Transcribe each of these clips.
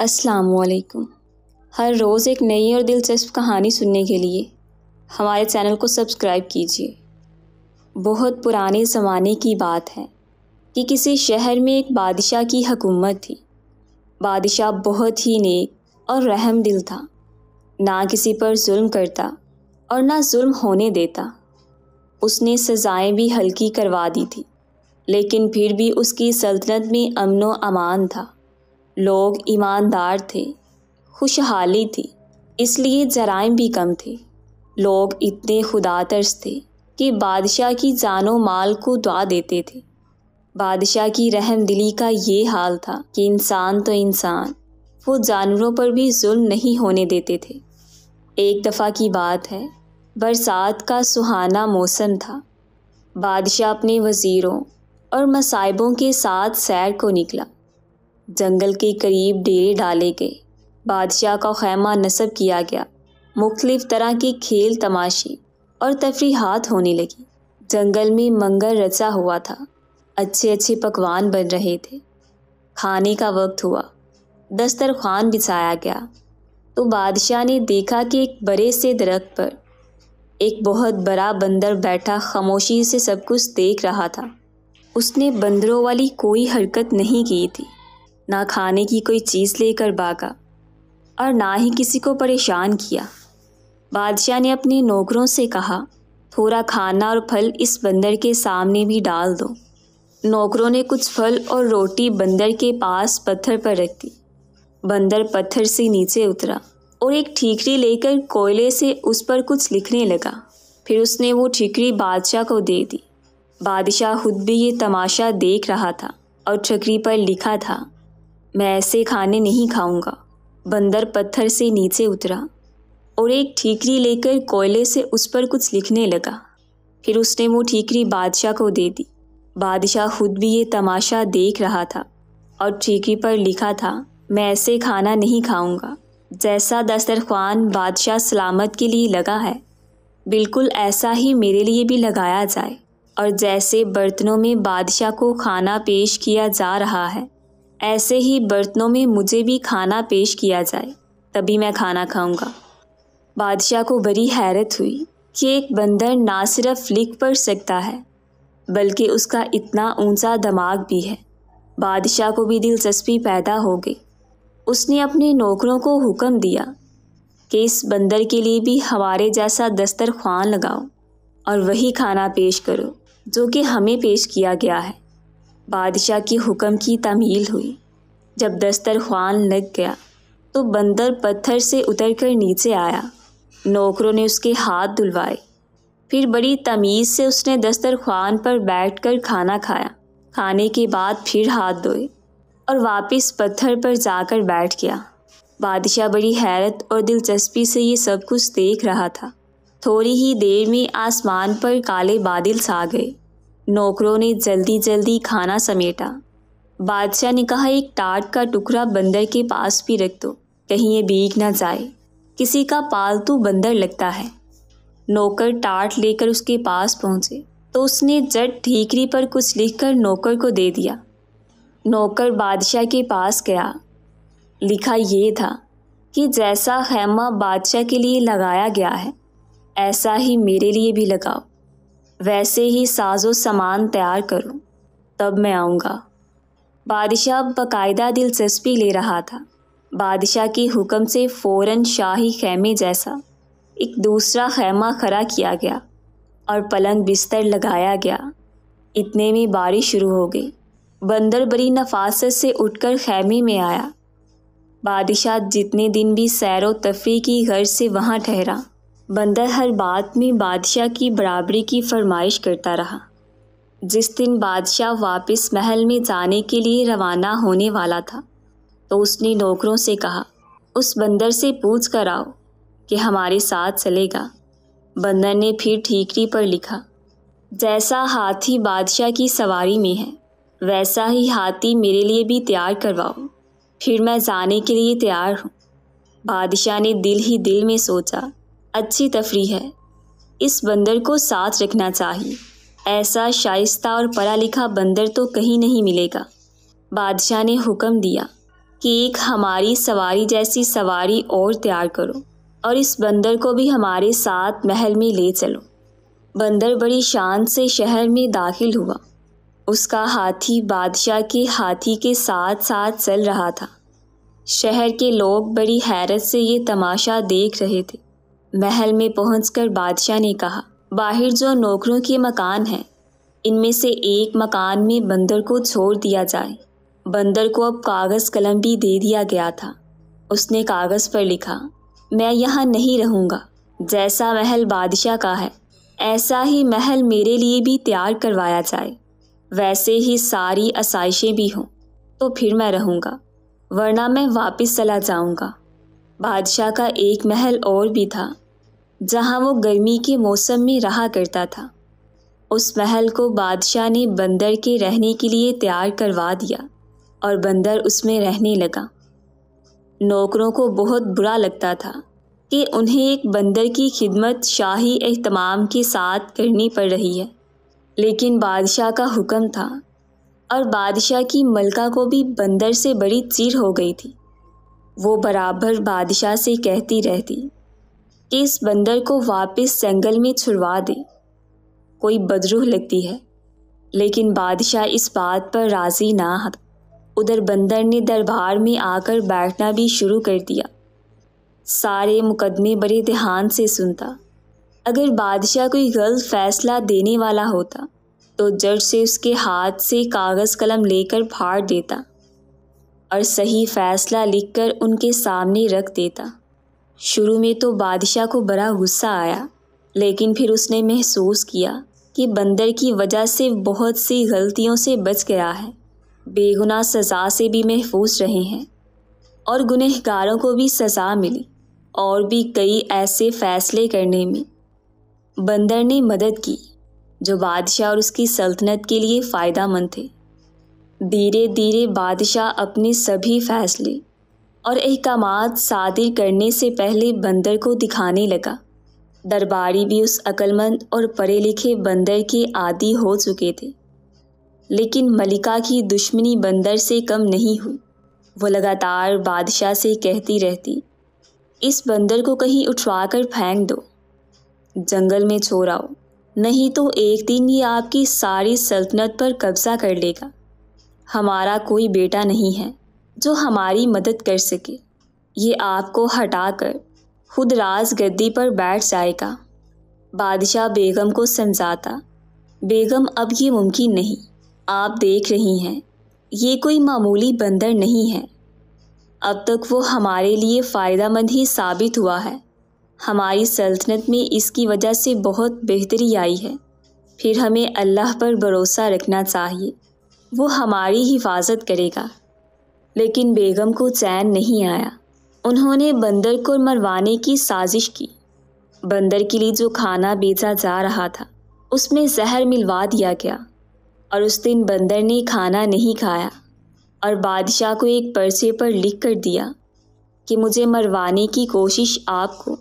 असलकुम हर रोज़ एक नई और दिलचस्प कहानी सुनने के लिए हमारे चैनल को सब्सक्राइब कीजिए बहुत पुराने ज़माने की बात है कि किसी शहर में एक बादशाह की हकूमत थी बादशाह बहुत ही नेक और रहम दिल था ना किसी पर जुल्म करता और ना जुल्म होने देता उसने सज़ाएं भी हल्की करवा दी थी लेकिन फिर भी उसकी सल्तनत में अमन अमान था लोग ईमानदार थे खुशहाली थी इसलिए जराइम भी कम थे लोग इतने खुदा तर्स थे कि बादशाह की जानो माल को दुआ देते थे बादशाह की रहम दिली का ये हाल था कि इंसान तो इंसान वो जानवरों पर भी जुल्म नहीं होने देते थे एक दफ़ा की बात है बरसात का सुहाना मौसम था बादशाह अपने वज़ीरों और मसाइबों के साथ सैर को निकला जंगल के करीब डेरे डाले गए बादशाह का खैमा नस्ब किया गया मुख्तलिफ तरह के खेल तमाशे और तफरीहत होने लगी जंगल में मंगल रचा हुआ था अच्छे अच्छे पकवान बन रहे थे खाने का वक्त हुआ दस्तरखान बिछाया गया तो बादशाह ने देखा कि एक बड़े से दरख्त पर एक बहुत बड़ा बंदर बैठा खामोशी से सब कुछ देख रहा था उसने बंदरों वाली कोई हरकत नहीं की थी ना खाने की कोई चीज़ लेकर भागा और ना ही किसी को परेशान किया बादशाह ने अपने नौकरों से कहा थोड़ा खाना और फल इस बंदर के सामने भी डाल दो नौकरों ने कुछ फल और रोटी बंदर के पास पत्थर पर रख दी बंदर पत्थर से नीचे उतरा और एक ठीकरी लेकर कोयले से उस पर कुछ लिखने लगा फिर उसने वो ठीकरी बादशाह को दे दी बादशाह खुद भी ये तमाशा देख रहा था और ठकरी पर लिखा था मैं ऐसे खाने नहीं खाऊंगा बंदर पत्थर से नीचे उतरा और एक ठीकरी लेकर कोयले से उस पर कुछ लिखने लगा फिर उसने वो ठीकरी बादशाह को दे दी बादशाह खुद भी ये तमाशा देख रहा था और ठीकरी पर लिखा था मैं ऐसे खाना नहीं खाऊंगा जैसा दस्तरखान बादशाह सलामत के लिए लगा है बिल्कुल ऐसा ही मेरे लिए भी लगाया जाए और जैसे बर्तनों में बादशाह को खाना पेश किया जा रहा है ऐसे ही बर्तनों में मुझे भी खाना पेश किया जाए तभी मैं खाना खाऊंगा बादशाह को बड़ी हैरत हुई कि एक बंदर ना सिर्फ लिख पढ़ सकता है बल्कि उसका इतना ऊंचा दिमाग भी है बादशाह को भी दिलचस्पी पैदा हो गई उसने अपने नौकरों को हुक्म दिया कि इस बंदर के लिए भी हमारे जैसा दस्तरखान लगाओ और वही खाना पेश करो जो कि हमें पेश किया गया है बादशाह के हुक्म की तमील हुई जब दस्तरखान लग गया तो बंदर पत्थर से उतरकर नीचे आया नौकरों ने उसके हाथ धुलवाए फिर बड़ी तमीज़ से उसने दस्तरखान पर बैठकर खाना खाया खाने के बाद फिर हाथ धोए और वापस पत्थर पर जाकर बैठ गया बादशाह बड़ी हैरत और दिलचस्पी से ये सब कुछ देख रहा था थोड़ी ही देर में आसमान पर काले बादल छा गए नौकरों ने जल्दी जल्दी खाना समेटा बादशाह ने कहा एक टाट का टुकड़ा बंदर के पास भी रख दो कहीं ये बीग ना जाए किसी का पालतू तो बंदर लगता है नौकर टाट लेकर उसके पास पहुंचे तो उसने जट ठीकरी पर कुछ लिखकर नौकर को दे दिया नौकर बादशाह के पास गया लिखा ये था कि जैसा खैमा बादशाह के लिए लगाया गया है ऐसा ही मेरे लिए भी लगाओ वैसे ही साजो सामान तैयार करो तब मैं आऊँगा बादशाह बाकायदा दिलचस्पी ले रहा था बादशाह के हुक्म से फौरन शाही खेमे जैसा एक दूसरा खेमा खड़ा किया गया और पलंग बिस्तर लगाया गया इतने में बारिश शुरू हो गई बंदर बड़ी नफासत से उठकर खेमे में आया बादशाह जितने दिन भी सैर व तफरी की गर्ज से वहाँ ठहरा बंदर हर बात में बादशाह की बराबरी की फरमाइश करता रहा जिस दिन बादशाह वापस महल में जाने के लिए रवाना होने वाला था तो उसने नौकरों से कहा उस बंदर से पूछ कर आओ कि हमारे साथ चलेगा बंदर ने फिर ठीकरी पर लिखा जैसा हाथी बादशाह की सवारी में है वैसा ही हाथी मेरे लिए भी तैयार करवाओ फिर मैं जाने के लिए तैयार हूँ बादशाह ने दिल ही दिल में सोचा अच्छी तफरी है इस बंदर को साथ रखना चाहिए ऐसा शाइस्ता और पढ़ा लिखा बंदर तो कहीं नहीं मिलेगा बादशाह ने हुक्म दिया कि एक हमारी सवारी जैसी सवारी और तैयार करो और इस बंदर को भी हमारे साथ महल में ले चलो बंदर बड़ी शान से शहर में दाखिल हुआ उसका हाथी बादशाह के हाथी के साथ साथ चल रहा था शहर के लोग बड़ी हैरत से ये तमाशा देख रहे थे महल में पहुंचकर बादशाह ने कहा बाहर जो नौकरों के मकान हैं इनमें से एक मकान में बंदर को छोड़ दिया जाए बंदर को अब कागज़ कलम भी दे दिया गया था उसने कागज़ पर लिखा मैं यहाँ नहीं रहूँगा जैसा महल बादशाह का है ऐसा ही महल मेरे लिए भी तैयार करवाया जाए वैसे ही सारी आसाइशें भी हों तो फिर मैं रहूँगा वरना मैं वापस चला जाऊँगा बादशाह का एक महल और भी था जहाँ वो गर्मी के मौसम में रहा करता था उस महल को बादशाह ने बंदर के रहने के लिए तैयार करवा दिया और बंदर उसमें रहने लगा नौकरों को बहुत बुरा लगता था कि उन्हें एक बंदर की खिदमत शाही अहतमाम के साथ करनी पड़ रही है लेकिन बादशाह का हुक्म था और बादशाह की मलका को भी बंदर से बड़ी चीर हो गई थी वो बराबर बादशाह से कहती रहती कि इस बंदर को वापस जंगल में छुड़वा दे कोई बदरूह लगती है लेकिन बादशाह इस बात पर राज़ी ना है उधर बंदर ने दरबार में आकर बैठना भी शुरू कर दिया सारे मुकदमे बड़े ध्यान से सुनता अगर बादशाह कोई गलत फैसला देने वाला होता तो जज से उसके हाथ से कागज़ कलम लेकर फाड़ देता और सही फैसला लिखकर उनके सामने रख देता शुरू में तो बादशाह को बड़ा गुस्सा आया लेकिन फिर उसने महसूस किया कि बंदर की वजह से बहुत सी गलतियों से बच गया है बेगुनाह सज़ा से भी महफूज रहे हैं और गुनहगारों को भी सज़ा मिली और भी कई ऐसे फैसले करने में बंदर ने मदद की जो बादशाह और उसकी सल्तनत के लिए फ़ायदा मंद थे धीरे धीरे बादशाह अपने सभी फैसले और अहकाम सादिर करने से पहले बंदर को दिखाने लगा दरबारी भी उस अक्लमंद और पढ़े लिखे बंदर के आदि हो चुके थे लेकिन मलिका की दुश्मनी बंदर से कम नहीं हुई वो लगातार बादशाह से कहती रहती इस बंदर को कहीं उठवा कर फेंक दो जंगल में छोराओ नहीं तो एक दिन ये आपकी सारी सल्तनत पर कब्जा कर लेगा हमारा कोई बेटा नहीं है जो हमारी मदद कर सके ये आपको हटाकर खुद राज गद्दी पर बैठ जाएगा बादशाह बेगम को समझाता बेगम अब ये मुमकिन नहीं आप देख रही हैं ये कोई मामूली बंदर नहीं है अब तक वो हमारे लिए फ़ायदा मंद ही साबित हुआ है हमारी सल्तनत में इसकी वजह से बहुत बेहतरी आई है फिर हमें अल्लाह पर भरोसा रखना चाहिए वो हमारी हिफाजत करेगा लेकिन बेगम को चैन नहीं आया उन्होंने बंदर को मरवाने की साजिश की बंदर के लिए जो खाना बेचा जा रहा था उसमें जहर मिलवा दिया गया और उस दिन बंदर ने खाना नहीं खाया और बादशाह को एक पर्चे पर लिख कर दिया कि मुझे मरवाने की कोशिश आपको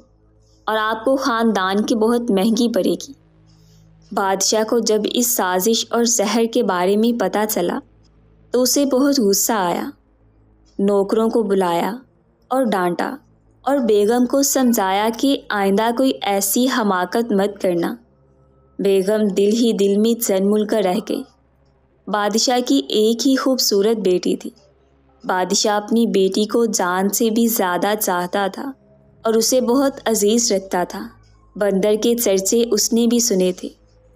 और आपको ख़ानदान की बहुत महंगी पड़ेगी बादशाह को जब इस साजिश और जहर के बारे में पता चला तो उसे बहुत गुस्सा आया नौकरों को बुलाया और डांटा और बेगम को समझाया कि आइंदा कोई ऐसी हमाकत मत करना बेगम दिल ही दिल में जनमुल कर रह गई बादशाह की एक ही खूबसूरत बेटी थी बादशाह अपनी बेटी को जान से भी ज़्यादा चाहता था और उसे बहुत अजीज़ रखता था बंदर के चर्चे उसने भी सुने थे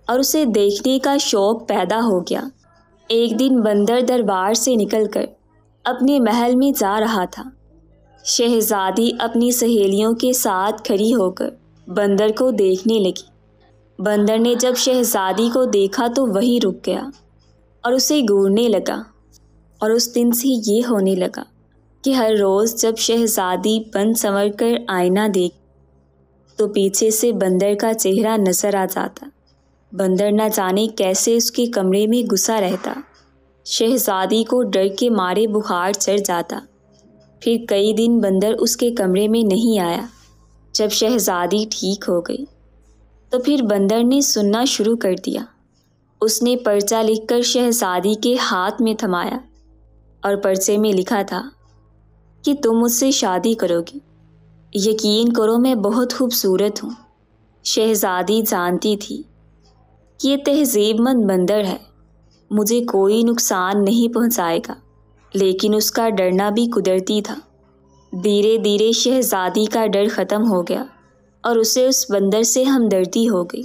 और उसे देखने का शौक़ पैदा हो गया एक दिन बंदर दरबार से निकलकर अपने महल में जा रहा था शहजादी अपनी सहेलियों के साथ खड़ी होकर बंदर को देखने लगी बंदर ने जब शहजादी को देखा तो वही रुक गया और उसे घूरने लगा और उस दिन से ये होने लगा कि हर रोज़ जब शहजादी बन संवर कर आईना देख तो पीछे से बंदर का चेहरा नज़र आ जाता बंदर न जाने कैसे उसके कमरे में घुसा रहता शहजादी को डर के मारे बुखार चढ़ जाता फिर कई दिन बंदर उसके कमरे में नहीं आया जब शहजादी ठीक हो गई तो फिर बंदर ने सुनना शुरू कर दिया उसने पर्चा लिखकर शहजादी के हाथ में थमाया और पर्चे में लिखा था कि तुम मुझसे शादी करोगी यकीन करो मैं बहुत खूबसूरत हूँ शहजादी जानती थी कि ये तहजीबमंद बंदर है मुझे कोई नुकसान नहीं पहुंचाएगा लेकिन उसका डरना भी कुदरती था धीरे धीरे शहजादी का डर ख़त्म हो गया और उसे उस बंदर से हमदर्दी हो गई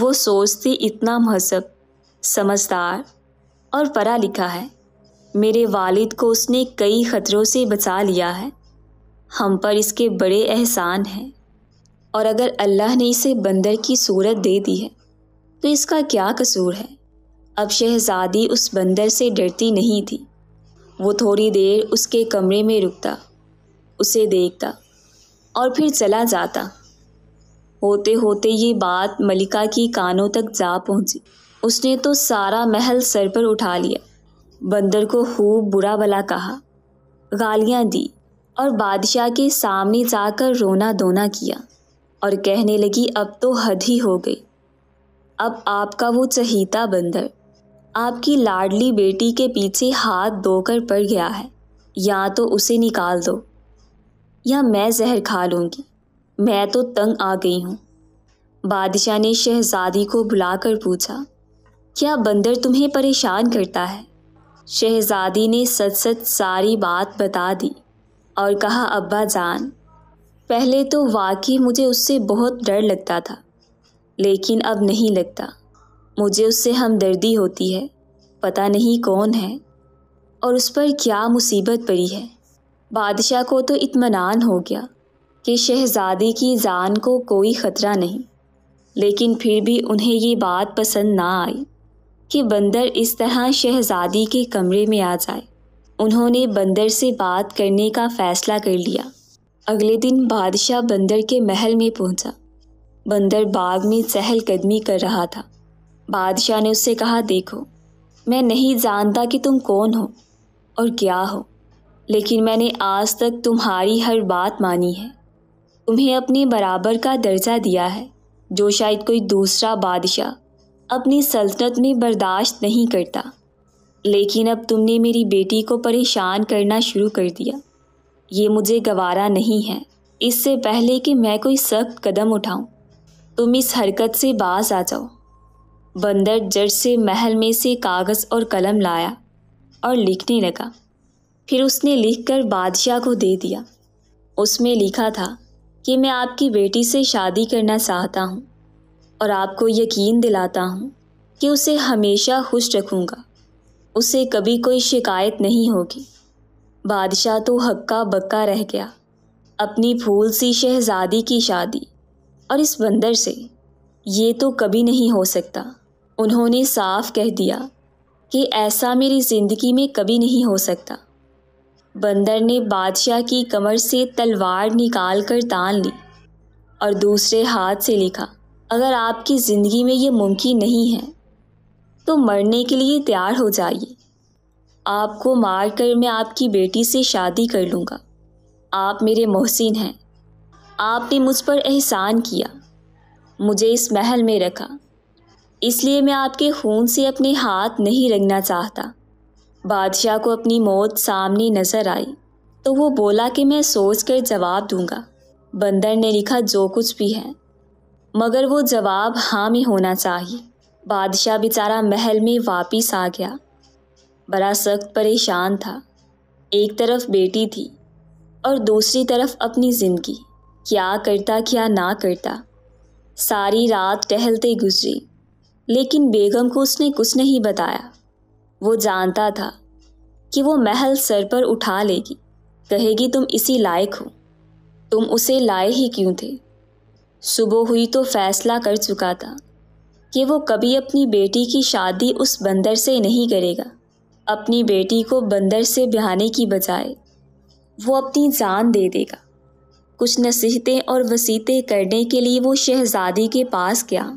वो सोचती इतना महसब समझदार और पढ़ा लिखा है मेरे वालिद को उसने कई ख़तरों से बचा लिया है हम पर इसके बड़े एहसान हैं और अगर अल्लाह ने इसे बंदर की सूरत दे दी है तो इसका क्या कसूर है अब शहज़ादी उस बंदर से डरती नहीं थी वो थोड़ी देर उसके कमरे में रुकता उसे देखता और फिर चला जाता होते होते ये बात मलिका की कानों तक जा पहुंची उसने तो सारा महल सर पर उठा लिया बंदर को खूब बुरा भला कहा गालियाँ दी और बादशाह के सामने जाकर रोना धोना किया और कहने लगी अब तो हद ही हो गई अब आपका वो चहीता बंदर आपकी लाडली बेटी के पीछे हाथ धोकर पड़ गया है या तो उसे निकाल दो या मैं जहर खा लूंगी मैं तो तंग आ गई हूँ बादशाह ने शहजादी को बुलाकर पूछा क्या बंदर तुम्हें परेशान करता है शहजादी ने सच सच सारी बात बता दी और कहा अब्बा जान पहले तो वाकई मुझे उससे बहुत डर लगता था लेकिन अब नहीं लगता मुझे उससे हमदर्दी होती है पता नहीं कौन है और उस पर क्या मुसीबत पड़ी है बादशाह को तो इत्मीनान हो गया कि शहजादी की जान को कोई ख़तरा नहीं लेकिन फिर भी उन्हें ये बात पसंद ना आई कि बंदर इस तरह शहजादी के कमरे में आ जाए उन्होंने बंदर से बात करने का फ़ैसला कर लिया अगले दिन बादशाह बंदर के महल में पहुंचा। बंदर बाग में चहलकदमी कर रहा था बादशाह ने उससे कहा देखो मैं नहीं जानता कि तुम कौन हो और क्या हो लेकिन मैंने आज तक तुम्हारी हर बात मानी है तुम्हें अपने बराबर का दर्जा दिया है जो शायद कोई दूसरा बादशाह अपनी सल्तनत में बर्दाश्त नहीं करता लेकिन अब तुमने मेरी बेटी को परेशान करना शुरू कर दिया ये मुझे गवारा नहीं है इससे पहले कि मैं कोई सख्त कदम उठाऊं, तुम इस हरकत से बाज आ जाओ बंदर जट से महल में से कागज़ और कलम लाया और लिखने लगा फिर उसने लिखकर बादशाह को दे दिया उसमें लिखा था कि मैं आपकी बेटी से शादी करना चाहता हूँ और आपको यकीन दिलाता हूँ कि उसे हमेशा खुश रखूँगा उसे कभी कोई शिकायत नहीं होगी बादशाह तो हक्का बक्का रह गया अपनी फूल सी शहजादी की शादी और इस बंदर से ये तो कभी नहीं हो सकता उन्होंने साफ कह दिया कि ऐसा मेरी ज़िंदगी में कभी नहीं हो सकता बंदर ने बादशाह की कमर से तलवार निकाल कर तान ली और दूसरे हाथ से लिखा अगर आपकी ज़िंदगी में ये मुमकिन नहीं है तो मरने के लिए तैयार हो जाइए आपको मार कर मैं आपकी बेटी से शादी कर लूँगा आप मेरे मोहसिन हैं आपने मुझ पर एहसान किया मुझे इस महल में रखा इसलिए मैं आपके खून से अपने हाथ नहीं रंगना चाहता बादशाह को अपनी मौत सामने नजर आई तो वो बोला कि मैं सोच कर जवाब दूंगा बंदर ने लिखा जो कुछ भी है मगर वो जवाब हाँ में होना चाहिए बादशाह बेचारा महल में वापिस आ गया बड़ा सख्त परेशान था एक तरफ बेटी थी और दूसरी तरफ अपनी ज़िंदगी क्या करता क्या ना करता सारी रात टहलते गुजरी लेकिन बेगम को उसने कुछ नहीं बताया वो जानता था कि वो महल सर पर उठा लेगी कहेगी तुम इसी लायक हो तुम उसे लाए ही क्यों थे सुबह हुई तो फैसला कर चुका था कि वो कभी अपनी बेटी की शादी उस बंदर से नहीं करेगा अपनी बेटी को बंदर से ब्याहने की बजाय वो अपनी जान दे देगा कुछ नसीहतें और वसीतें करने के लिए वो शहजादी के पास गया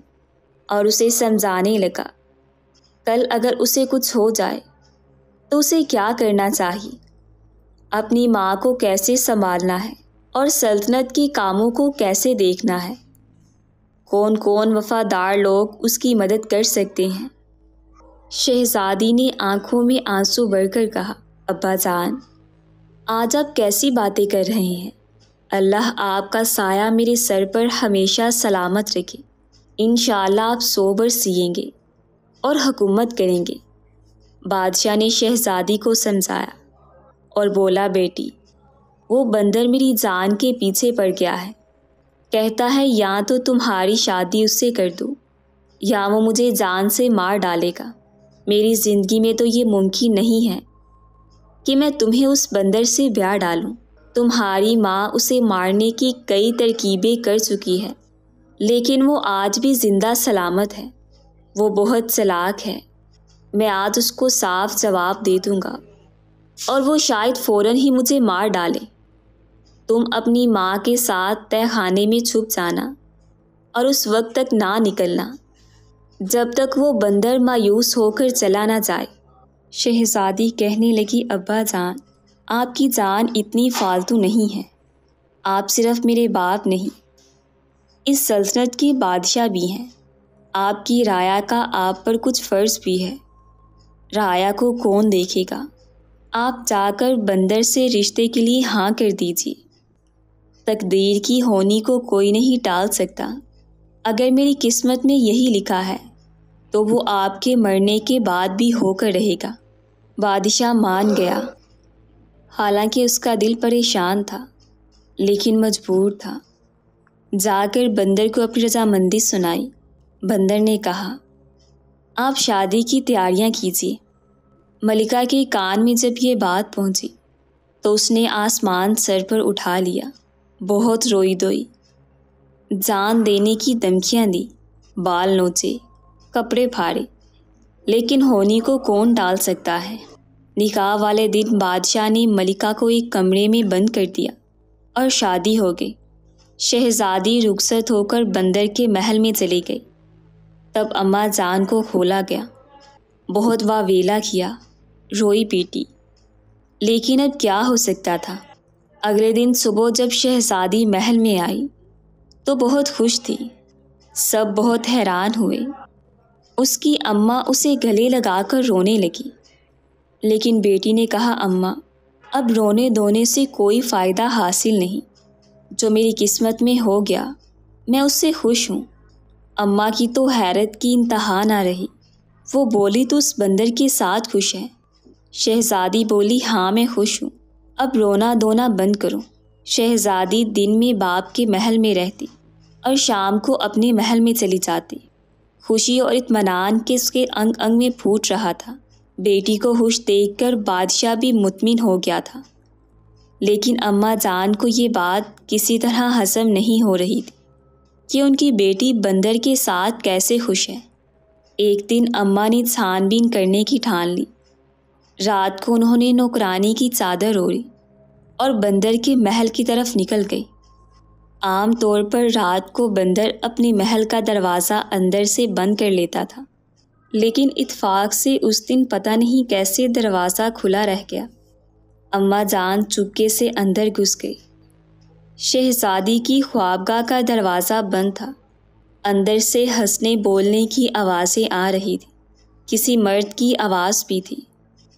और उसे समझाने लगा कल अगर उसे कुछ हो जाए तो उसे क्या करना चाहिए अपनी माँ को कैसे संभालना है और सल्तनत के कामों को कैसे देखना है कौन कौन वफादार लोग उसकी मदद कर सकते हैं शहजादी ने आंखों में आंसू भरकर कहा अब्बा जान आज आप कैसी बातें कर रहे हैं अल्लाह आपका साया मेरे सर पर हमेशा सलामत रखे इन आप सोबर सियेंगे और हुकूमत करेंगे बादशाह ने शहजादी को समझाया और बोला बेटी वो बंदर मेरी जान के पीछे पड़ गया है कहता है या तो तुम्हारी शादी उससे कर दो या वो मुझे जान से मार डालेगा मेरी ज़िंदगी में तो ये मुमकिन नहीं है कि मैं तुम्हें उस बंदर से ब्याह डालूं। तुम्हारी माँ उसे मारने की कई तरकीबें कर चुकी है लेकिन वो आज भी ज़िंदा सलामत है वो बहुत सलाक है मैं आज उसको साफ जवाब दे दूँगा और वो शायद फ़ौर ही मुझे मार डाले तुम अपनी माँ के साथ तय खाने में छुप जाना और उस वक्त तक ना निकलना जब तक वो बंदर मायूस होकर चला ना जाए शहजादी कहने लगी अब्बा जान आपकी जान इतनी फालतू नहीं है आप सिर्फ मेरे बाप नहीं इस सल्तनत के बादशाह भी हैं आपकी राया का आप पर कुछ फ़र्ज भी है राया को कौन देखेगा आप जाकर बंदर से रिश्ते के लिए हाँ कर दीजिए तकदीर की होनी को कोई नहीं टाल सकता अगर मेरी किस्मत में यही लिखा है तो वो आपके मरने के बाद भी होकर रहेगा बादशाह मान गया हालांकि उसका दिल परेशान था लेकिन मजबूर था जाकर बंदर को अपनी रजामंदी सुनाई बंदर ने कहा आप शादी की तैयारियां कीजिए मलिका के कान में जब ये बात पहुंची तो उसने आसमान सर पर उठा लिया बहुत रोई दोई जान देने की धमकियाँ दी बाल नोचे कपड़े फाड़े लेकिन होनी को कौन डाल सकता है निकाह वाले दिन बादशाह ने मलिका को एक कमरे में बंद कर दिया और शादी हो गई शहजादी रुखसत होकर बंदर के महल में चली गई तब अम्मा जान को खोला गया बहुत वावेला किया रोई पीटी लेकिन अब क्या हो सकता था अगले दिन सुबह जब शहजादी महल में आई तो बहुत खुश थी सब बहुत हैरान हुए उसकी अम्मा उसे गले लगाकर रोने लगी लेकिन बेटी ने कहा अम्मा अब रोने धोने से कोई फ़ायदा हासिल नहीं जो मेरी किस्मत में हो गया मैं उससे खुश हूँ अम्मा की तो हैरत की इंतहा ना रही वो बोली तो उस बंदर के साथ खुश है शहज़ादी बोली हाँ मैं खुश हूँ अब रोना दोना बंद करो शहज़ादी दिन में बाप के महल में रहती और शाम को अपने महल में चली जाती खुशी और इतमान के उसके अंग अंग में फूट रहा था बेटी को खुश देखकर बादशाह भी मुतमिन हो गया था लेकिन अम्मा जान को ये बात किसी तरह हजम नहीं हो रही थी कि उनकी बेटी बंदर के साथ कैसे खुश है एक दिन अम्मा ने छानबीन करने की ठान ली रात को उन्होंने नौकरानी की चादर ओढ़ी और बंदर के महल की तरफ निकल गई आम तौर पर रात को बंदर अपने महल का दरवाज़ा अंदर से बंद कर लेता था लेकिन इतफाक़ से उस दिन पता नहीं कैसे दरवाज़ा खुला रह गया अम्मा जान चुपके से अंदर घुस गई शहजादी की ख्वाबगाह का दरवाज़ा बंद था अंदर से हंसने बोलने की आवाज़ें आ रही थी किसी मर्द की आवाज़ भी थी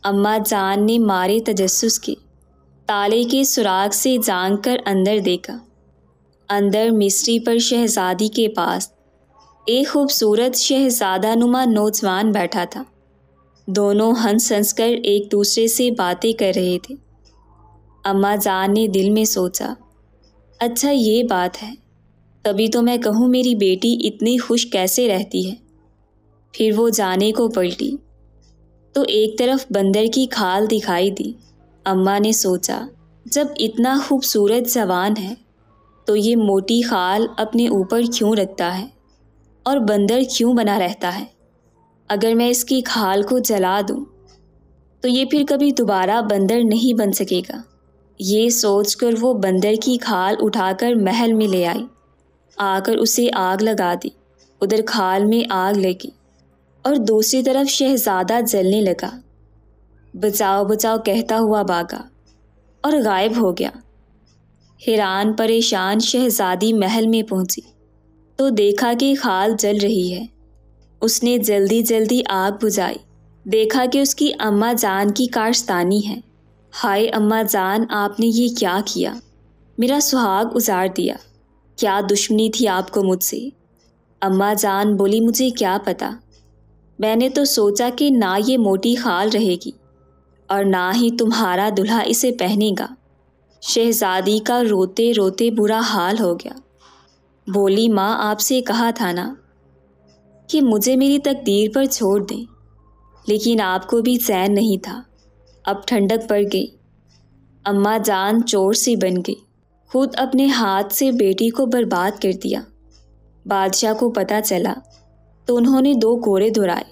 अम्मा जान ने मारे तजस्स के ताले के सुराग से जान कर अंदर देखा अंदर मिस्री पर शहजादी के पास एक खूबसूरत शहजादा नुमा नौजवान बैठा था दोनों हंस हंस कर एक दूसरे से बातें कर रहे थे अम्मा जान ने दिल में सोचा अच्छा ये बात है तभी तो मैं कहूँ मेरी बेटी इतनी खुश कैसे रहती है फिर वो जाने को पलटी तो एक तरफ बंदर की खाल दिखाई दी अम्मा ने सोचा जब इतना खूबसूरत जवान है तो ये मोटी खाल अपने ऊपर क्यों रखता है और बंदर क्यों बना रहता है अगर मैं इसकी खाल को जला दूं, तो ये फिर कभी दोबारा बंदर नहीं बन सकेगा ये सोचकर वो बंदर की खाल उठाकर महल में ले आई आकर उसे आग लगा दी उधर खाल में आग लगी और दूसरी तरफ शहजादा जलने लगा बचाओ बचाओ कहता हुआ भागा और गायब हो गया हैरान परेशान शहजादी महल में पहुंची तो देखा कि खाल जल रही है उसने जल्दी जल्दी आग बुझाई देखा कि उसकी अम्मा जान की काश्तानी है हाय अम्मा जान आपने ये क्या किया मेरा सुहाग उजाड़ दिया क्या दुश्मनी थी आपको मुझसे अम्मा जान बोली मुझे क्या पता मैंने तो सोचा कि ना ये मोटी खाल रहेगी और ना ही तुम्हारा दुल्हा इसे पहनेगा शहजादी का रोते रोते बुरा हाल हो गया बोली माँ आपसे कहा था ना कि मुझे मेरी तकदीर पर छोड़ दें लेकिन आपको भी चैन नहीं था अब ठंडक पड़ गई अम्मा जान चोर सी बन गई खुद अपने हाथ से बेटी को बर्बाद कर दिया बादशाह को पता चला तो उन्होंने दो घोड़े धुराए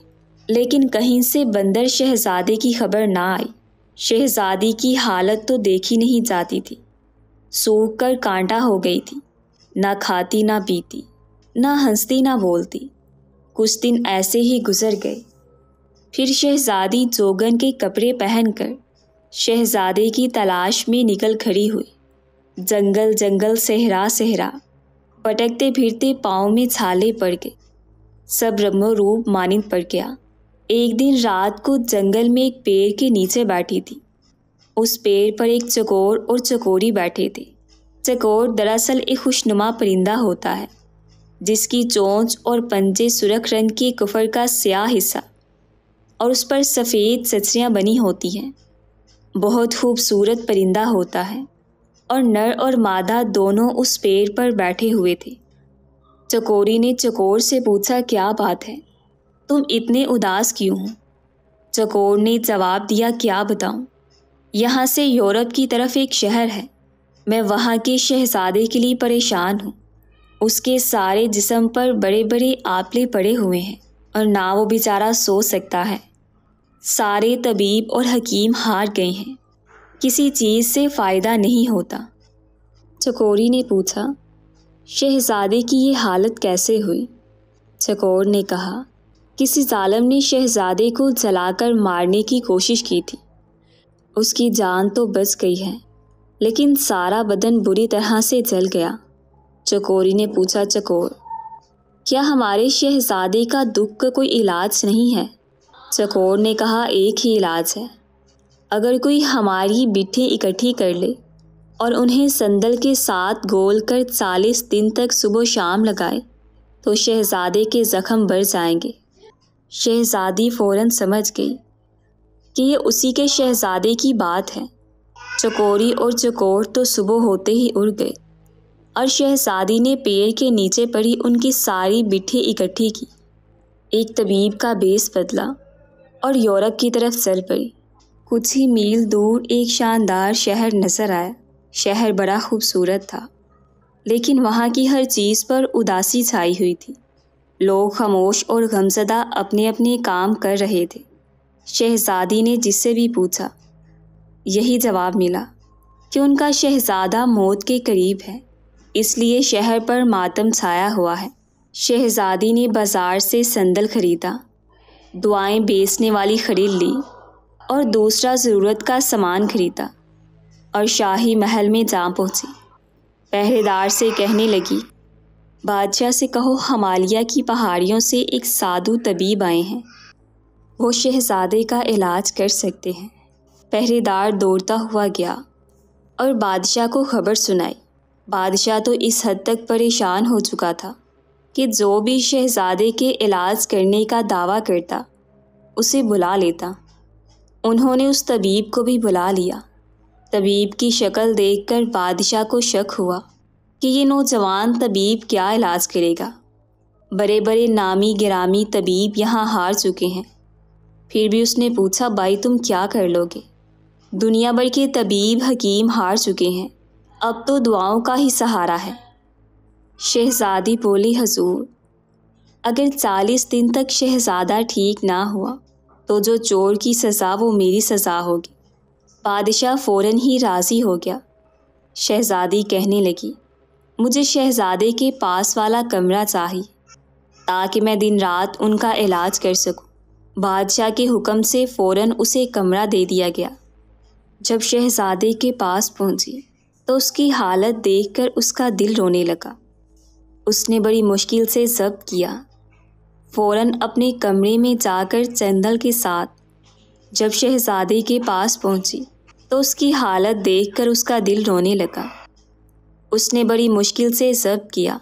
लेकिन कहीं से बंदर शहजादे की खबर ना आई शहजादी की हालत तो देखी नहीं जाती थी सूख कर कांटा हो गई थी ना खाती ना पीती ना हंसती ना बोलती कुछ दिन ऐसे ही गुजर गए फिर शहजादी जोगन के कपड़े पहनकर शहजादे की तलाश में निकल खड़ी हुई जंगल जंगल सहरा सहरा भटकते फिरते पाँव में छाले पड़ गए सब ब्रह्म रूप मानिंद पड़ गया एक दिन रात को जंगल में एक पेड़ के नीचे बैठी थी उस पेड़ पर एक चकोर और चकोरी बैठे थे चकोर दरअसल एक खुशनुमा परिंदा होता है जिसकी चोंच और पंजे सुरख रंग की कुफर का स्याह हिस्सा और उस पर सफ़ेद सचरियाँ बनी होती हैं बहुत खूबसूरत परिंदा होता है और नर और मादा दोनों उस पेड़ पर बैठे हुए थे चकोरी ने चकोर से पूछा क्या बात है तुम इतने उदास क्यों हो चकोर ने जवाब दिया क्या बताऊं? यहाँ से यूरोप की तरफ एक शहर है मैं वहाँ के शहजादे के लिए परेशान हूँ उसके सारे जिसम पर बड़े बड़े आपले पड़े हुए हैं और ना वो बेचारा सो सकता है सारे तबीब और हकीम हार गए हैं किसी चीज़ से फ़ायदा नहीं होता चकोरी ने पूछा शहजादे की ये हालत कैसे हुई चकोर ने कहा किसी ालम ने शहजादे को जलाकर मारने की कोशिश की थी उसकी जान तो बच गई है लेकिन सारा बदन बुरी तरह से जल गया चकोरी ने पूछा चकोर क्या हमारे शहजादे का दुख का कोई इलाज नहीं है चकोर ने कहा एक ही इलाज है अगर कोई हमारी बिठी इकट्ठी कर ले और उन्हें संदल के साथ गोल कर चालीस दिन तक सुबह शाम लगाए तो शहजादे के ज़ख्म बढ़ जाएंगे शहजादी फौरन समझ गई कि ये उसी के शहजादे की बात है चकोरी और चकोर तो सुबह होते ही उड़ गए और शहजादी ने पेड़ के नीचे पड़ी उनकी सारी बिठी इकट्ठी की एक तबीब का बेस बदला और यूरोप की तरफ चल पड़ी कुछ ही मील दूर एक शानदार शहर नज़र आया शहर बड़ा खूबसूरत था लेकिन वहाँ की हर चीज़ पर उदासी छाई हुई थी लोग खामोश और गमजदा अपने अपने काम कर रहे थे शहजादी ने जिससे भी पूछा यही जवाब मिला कि उनका शहजादा मौत के करीब है इसलिए शहर पर मातम छाया हुआ है शहजादी ने बाज़ार से संदल ख़रीदा दुआएं बेचने वाली ख़रीद ली और दूसरा ज़रूरत का सामान ख़रीदा और शाही महल में जा पहुँची पहरेदार से कहने लगी बादशाह से कहो हमालिया की पहाड़ियों से एक साधु तबीब आए हैं वो शहजादे का इलाज कर सकते हैं पहरेदार दौड़ता हुआ गया और बादशाह को खबर सुनाई बादशाह तो इस हद तक परेशान हो चुका था कि जो भी शहजादे के इलाज करने का दावा करता उसे बुला लेता उन्होंने उस तबीब को भी बुला लिया तबीब की शक्ल देखकर बादशाह को शक हुआ कि ये नौजवान तबीब क्या इलाज करेगा बड़े बड़े नामी गिरामी तबीब यहाँ हार चुके हैं फिर भी उसने पूछा भाई तुम क्या कर लोगे दुनिया भर के तबीब हकीम हार चुके हैं अब तो दुआओं का ही सहारा है शहज़ादी बोली हजूर अगर चालीस दिन तक शहज़ादा ठीक ना हुआ तो जो चोर की सज़ा वो मेरी सज़ा होगी बादशाह फ़ौर ही राज़ी हो गया शहज़ादी कहने लगी मुझे शहज़ादे के पास वाला कमरा चाहिए ताकि मैं दिन रात उनका इलाज कर सकूं। बादशाह के हुक्म से फ़ौर उसे कमरा दे दिया गया जब शहज़ादे के पास पहुंची तो उसकी हालत देखकर उसका दिल रोने लगा उसने बड़ी मुश्किल से ज़ब किया फौरन अपने कमरे में जाकर चंदल के साथ जब शहजादे के पास पहुंची तो उसकी हालत देखकर उसका दिल रोने लगा उसने बड़ी मुश्किल से ज़ब किया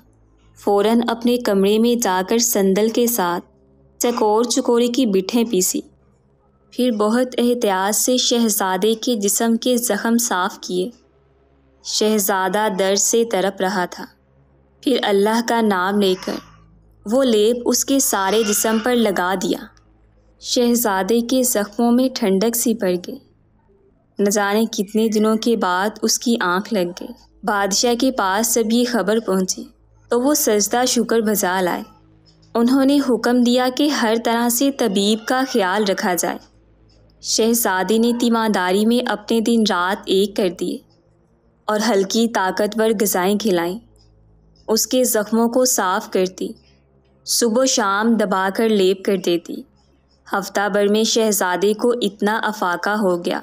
फौरन अपने कमरे में जाकर संदल के साथ चकोर चकोरे की बिठें पीसी फिर बहुत एहतियात से शहजादे के जिसम के ज़ख्म साफ़ किए शहजादा दर्द से तरप रहा था फिर अल्लाह का नाम लेकर वो लेप उसके सारे जिसम पर लगा दिया शहजादे के ज़ख्मों में ठंडक सी पड़ गई न जाने कितने दिनों के बाद उसकी आंख लग गई बादशाह के पास जब ये खबर पहुंची तो वो सजदा शुक्र भजा लाए उन्होंने हुक्म दिया कि हर तरह से तबीब का ख्याल रखा जाए शहजादे ने तीमादारी में अपने दिन रात एक कर दिए और हल्की ताकतवर गज़ाएँ खिलाईं उसके ज़ख्मों को साफ़ करती सुबह शाम दबा कर लेप कर देती हफ्ता भर में शहज़ादे को इतना अफाका हो गया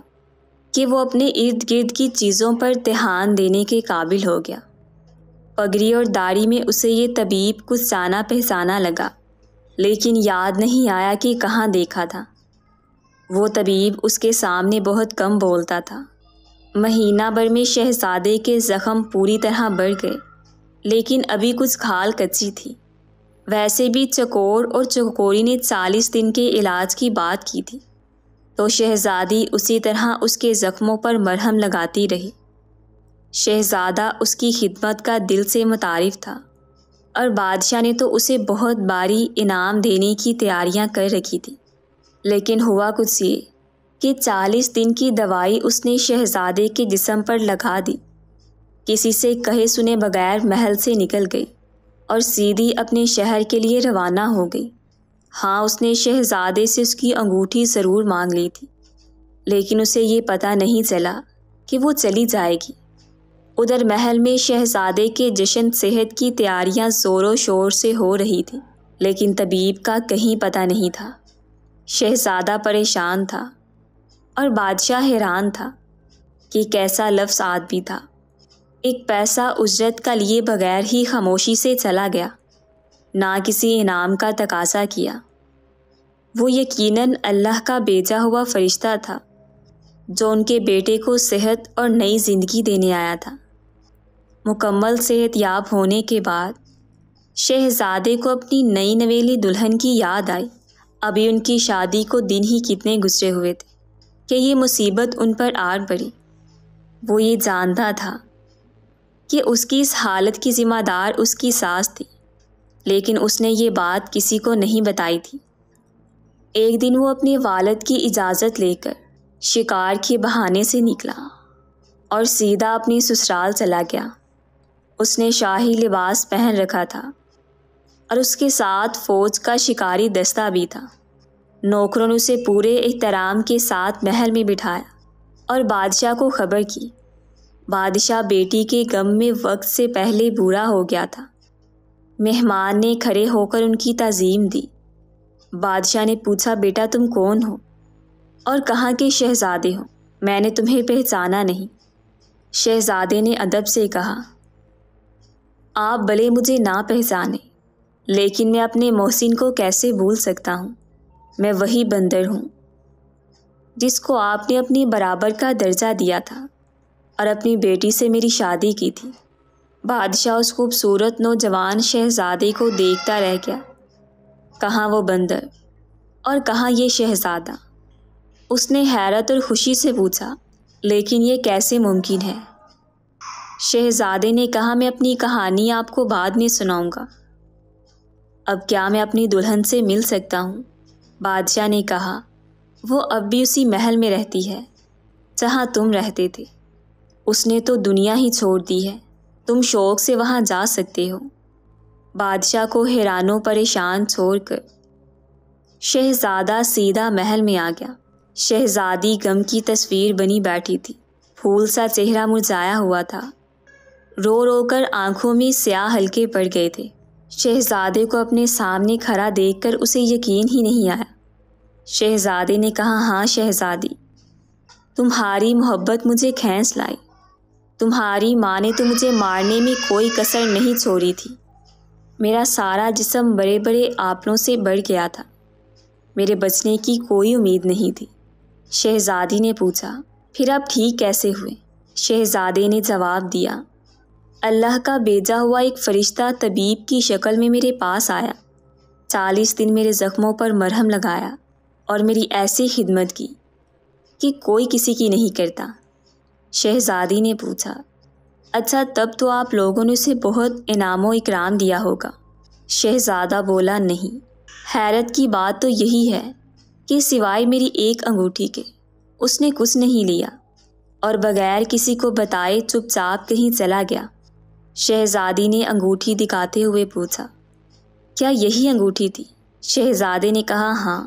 कि वो अपने इर्द गिर्द की चीज़ों पर ध्यान देने के काबिल हो गया पगड़ी और दाढ़ी में उसे ये तबीब कुछ जाना पहचाना लगा लेकिन याद नहीं आया कि कहाँ देखा था वो तबीब उसके सामने बहुत कम बोलता था महीना भर में शहजादे के ज़ख्म पूरी तरह बढ़ गए लेकिन अभी कुछ खाल कच्ची थी वैसे भी चकोर और चकोरी ने चालीस दिन के इलाज की बात की थी तो शहजादी उसी तरह उसके ज़ख्मों पर मरहम लगाती रही शहजादा उसकी खिदमत का दिल से मुतारफ था और बादशाह ने तो उसे बहुत बारी इनाम देने की तैयारियां कर रखी थी लेकिन हुआ कुछ ये कि चालीस दिन की दवाई उसने शहजादे के जिसम पर लगा दी किसी से कहे सुने बगैर महल से निकल गई और सीधी अपने शहर के लिए रवाना हो गई हाँ उसने शहजादे से उसकी अंगूठी ज़रूर मांग ली थी लेकिन उसे ये पता नहीं चला कि वो चली जाएगी उधर महल में शहजादे के जश्न सेहत की तैयारियां ज़ोरों शोर से हो रही थी लेकिन तबीब का कहीं पता नहीं था शहजादा परेशान था और बादशाह हैरान था कि कैसा लफ्स आदमी था एक पैसा उजरत का लिए बगैर ही खामोशी से चला गया ना किसी इनाम का तकासा किया वो यकीनन अल्लाह का भेजा हुआ फरिश्ता था जो उनके बेटे को सेहत और नई ज़िंदगी देने आया था मुकम्मल सेहत याब होने के बाद शहजादे को अपनी नई नवेली दुल्हन की याद आई अभी उनकी शादी को दिन ही कितने गुजरे हुए थे कि ये मुसीबत उन पर आर पड़ी वो ये जानता था कि उसकी इस हालत की ज़िम्मेदार उसकी सास थी लेकिन उसने ये बात किसी को नहीं बताई थी एक दिन वो अपने वालद की इजाज़त लेकर शिकार के बहाने से निकला और सीधा अपनी ससुराल चला गया उसने शाही लिबास पहन रखा था और उसके साथ फ़ौज का शिकारी दस्ता भी था नौकरों ने उसे पूरे एहतराम के साथ महल में बिठाया और बादशाह को खबर की बादशाह बेटी के गम में वक्त से पहले बुरा हो गया था मेहमान ने खड़े होकर उनकी तज़ीम दी बादशाह ने पूछा बेटा तुम कौन हो और कहाँ के शहजादे हो मैंने तुम्हें पहचाना नहीं शहजादे ने अदब से कहा आप भले मुझे ना पहचाने लेकिन मैं अपने मोहसिन को कैसे भूल सकता हूँ मैं वही बंदर हूँ जिसको आपने अपनी बराबर का दर्जा दिया था और अपनी बेटी से मेरी शादी की थी बादशाह उस खूबसूरत नौजवान शहजादे को देखता रह गया कहाँ वो बंदर और कहाँ ये शहजादा उसने हैरत और खुशी से पूछा लेकिन ये कैसे मुमकिन है शहजादे ने कहा मैं अपनी कहानी आपको बाद में सुनाऊंगा अब क्या मैं अपनी दुल्हन से मिल सकता हूँ बादशाह ने कहा वो अब भी उसी महल में रहती है जहाँ तुम रहते थे उसने तो दुनिया ही छोड़ दी है तुम शौक से वहाँ जा सकते हो बादशाह को हैरानों परेशान छोड़कर शहजादा सीधा महल में आ गया शहजादी गम की तस्वीर बनी बैठी थी फूल सा चेहरा मुरझाया हुआ था रो रो कर आंखों में स्याह हल्के पड़ गए थे शहज़ादे को अपने सामने खड़ा देखकर उसे यकीन ही नहीं आया शहज़ादे ने कहा हाँ शहज़ादी तुम्हारी मोहब्बत मुझे खेस लाई तुम्हारी माँ ने तो मुझे मारने में कोई कसर नहीं छोड़ी थी मेरा सारा जिसम बड़े बड़े आपलों से बढ़ गया था मेरे बचने की कोई उम्मीद नहीं थी शहज़ादी ने पूछा फिर आप ठीक कैसे हुए शहज़ादे ने जवाब दिया अल्लाह का भेजा हुआ एक फ़रिश्ता तबीब की शक्ल में मेरे पास आया चालीस दिन मेरे ज़ख्मों पर मरहम लगाया और मेरी ऐसी खिदमत की कि कोई किसी की नहीं करता शहजादी ने पूछा अच्छा तब तो आप लोगों ने उसे बहुत इनाम इकराम दिया होगा शहजादा बोला नहीं हैरत की बात तो यही है कि सिवाय मेरी एक अंगूठी के उसने कुछ नहीं लिया और बगैर किसी को बताए चुपचाप कहीं चला गया शहजादी ने अंगूठी दिखाते हुए पूछा क्या यही अंगूठी थी शहजादे ने कहा हाँ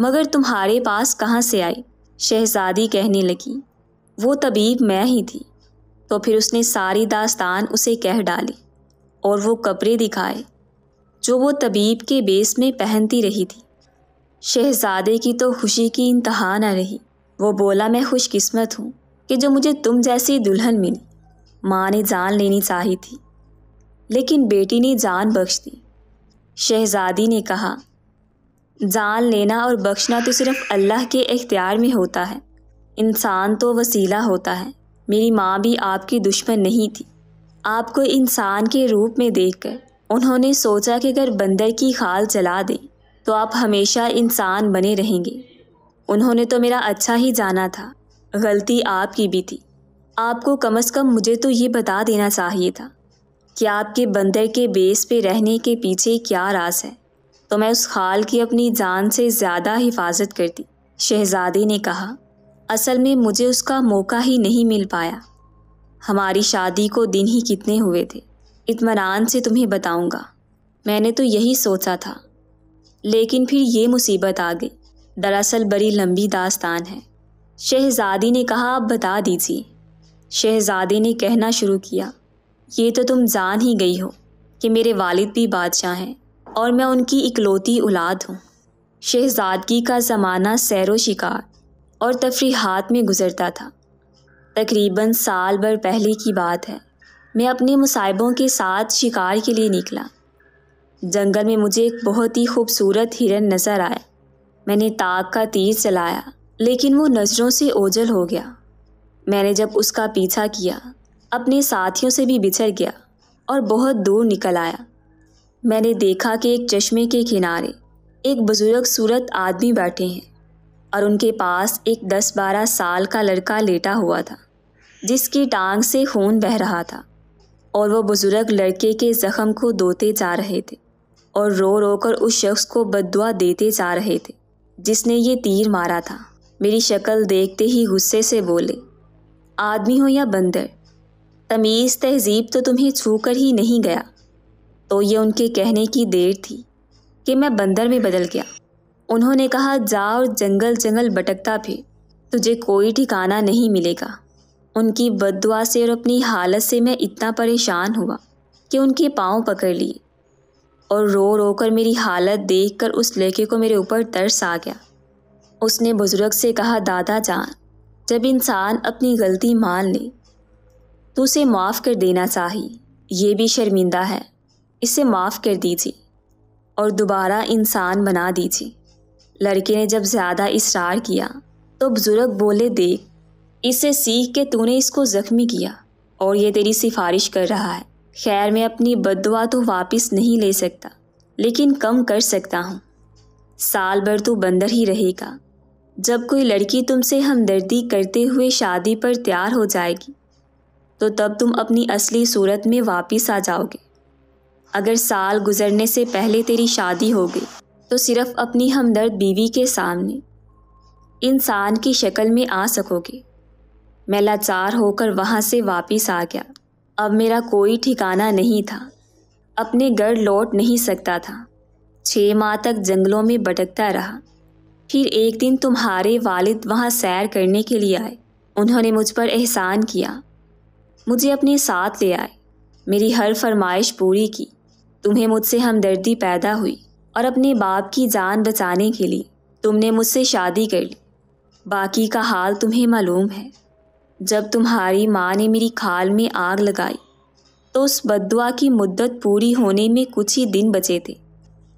मगर तुम्हारे पास कहाँ से आई शहजादी कहने लगी वो तबीब मैं ही थी तो फिर उसने सारी दास्तान उसे कह डाली और वो कपड़े दिखाए जो वो तबीब के बेस में पहनती रही थी शहजादे की तो खुशी की इंतहा न रही वो बोला मैं खुशकिस्मत हूँ कि जो मुझे तुम जैसी दुल्हन मिली माँ ने जान लेनी चाही थी लेकिन बेटी ने जान बख्श दी शहजादी ने कहा जान लेना और बख्शना तो सिर्फ अल्लाह के इख्तियार में होता है इंसान तो वसीला होता है मेरी माँ भी आपकी दुश्मन नहीं थी आपको इंसान के रूप में देखकर उन्होंने सोचा कि अगर बंदर की खाल चला दें तो आप हमेशा इंसान बने रहेंगे उन्होंने तो मेरा अच्छा ही जाना था गलती आपकी भी थी आपको कम से कम मुझे तो ये बता देना चाहिए था कि आपके बंदर के बेस पे रहने के पीछे क्या राज है तो मैं उस खाल की अपनी जान से ज़्यादा हिफाजत करती शहजादे ने कहा असल में मुझे उसका मौका ही नहीं मिल पाया हमारी शादी को दिन ही कितने हुए थे इतमान से तुम्हें बताऊंगा मैंने तो यही सोचा था लेकिन फिर ये मुसीबत आ गई दरअसल बड़ी लंबी दास्तान है शहजादी ने कहा आप बता दीजिए शहजादे ने कहना शुरू किया ये तो तुम जान ही गई हो कि मेरे वालिद भी बादशाह हैं और मैं उनकी इकलौती औलाद हूँ शहजादगी का ज़माना सैर शिकार और तफरीहात में गुजरता था तकरीबन साल भर पहले की बात है मैं अपने मुसाइबों के साथ शिकार के लिए निकला जंगल में मुझे एक बहुत ही खूबसूरत हिरन नज़र आया मैंने ताक का तीर चलाया लेकिन वो नज़रों से ओझल हो गया मैंने जब उसका पीछा किया अपने साथियों से भी बिछड़ गया और बहुत दूर निकल आया मैंने देखा कि एक चश्मे के किनारे एक बुज़ुर्ग सूरत आदमी बैठे हैं और उनके पास एक दस बारह साल का लड़का लेटा हुआ था जिसकी टांग से खून बह रहा था और वो बुज़ुर्ग लड़के के ज़ख्म को धोते जा रहे थे और रो रो कर उस शख्स को बदुआ देते जा रहे थे जिसने ये तीर मारा था मेरी शक्ल देखते ही गुस्से से बोले आदमी हो या बंदर तमीज़ तहजीब तो तुम्हें छू कर ही नहीं गया तो ये उनके कहने की देर थी कि मैं बंदर में बदल गया उन्होंने कहा जा और जंगल जंगल भटकता फिर तुझे कोई ठिकाना नहीं मिलेगा उनकी बददुआ से और अपनी हालत से मैं इतना परेशान हुआ कि उनके पाँव पकड़ लिए और रो रो कर मेरी हालत देख कर उस लड़के को मेरे ऊपर तरस आ गया उसने बुज़ुर्ग से कहा दादा जान जब इंसान अपनी गलती मान ले तो उसे माफ़ कर देना चाहिए ये भी शर्मिंदा है इसे माफ़ कर दीजिए और दोबारा इंसान बना दीजिए लड़के ने जब ज़्यादा इसरार किया तो बुज़ुर्ग बोले देख इसे सीख के तूने इसको ज़ख्मी किया और ये तेरी सिफारिश कर रहा है खैर मैं अपनी बदवा तो वापस नहीं ले सकता लेकिन कम कर सकता हूँ साल भर तो बंदर ही रहेगा जब कोई लड़की तुमसे हमदर्दी करते हुए शादी पर तैयार हो जाएगी तो तब तुम अपनी असली सूरत में वापस आ जाओगे अगर साल गुजरने से पहले तेरी शादी हो गई तो सिर्फ अपनी हमदर्द बीवी के सामने इंसान की शक्ल में आ सकोगे मैं लाचार होकर वहाँ से वापस आ गया अब मेरा कोई ठिकाना नहीं था अपने घर लौट नहीं सकता था छः माह तक जंगलों में भटकता रहा फिर एक दिन तुम्हारे वालिद वहाँ सैर करने के लिए आए उन्होंने मुझ पर एहसान किया मुझे अपने साथ ले आए मेरी हर फरमाइश पूरी की तुम्हें मुझसे हमदर्दी पैदा हुई और अपने बाप की जान बचाने के लिए तुमने मुझसे शादी कर ली बाकी का हाल तुम्हें मालूम है जब तुम्हारी माँ ने मेरी खाल में आग लगाई तो उस बदुआ की मुद्दत पूरी होने में कुछ ही दिन बचे थे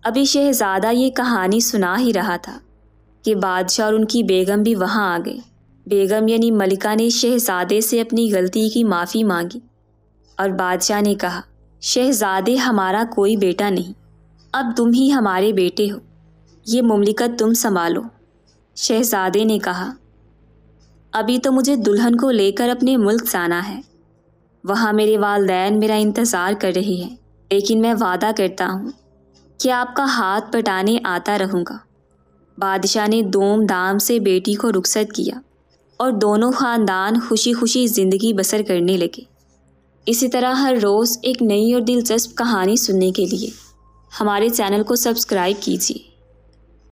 अभी शहज़ादा ये कहानी सुना ही रहा था कि बादशाह और उनकी बेगम भी वहाँ आ गए बेगम यानी मलिका ने शहजादे से अपनी गलती की माफ़ी मांगी और बादशाह ने कहा शहजादे हमारा कोई बेटा नहीं अब तुम ही हमारे बेटे हो ये मुमलिकत तुम संभालो शहजादे ने कहा अभी तो मुझे दुल्हन को लेकर अपने मुल्क जाना है वहाँ मेरे वालदेन मेरा इंतज़ार कर रही है लेकिन मैं वादा करता हूँ कि आपका हाथ पटाने आता रहूँगा बादशाह ने धूम धाम से बेटी को रुखसत किया और दोनों ख़ानदान खुशी खुशी ज़िंदगी बसर करने लगे इसी तरह हर रोज़ एक नई और दिलचस्प कहानी सुनने के लिए हमारे चैनल को सब्सक्राइब कीजिए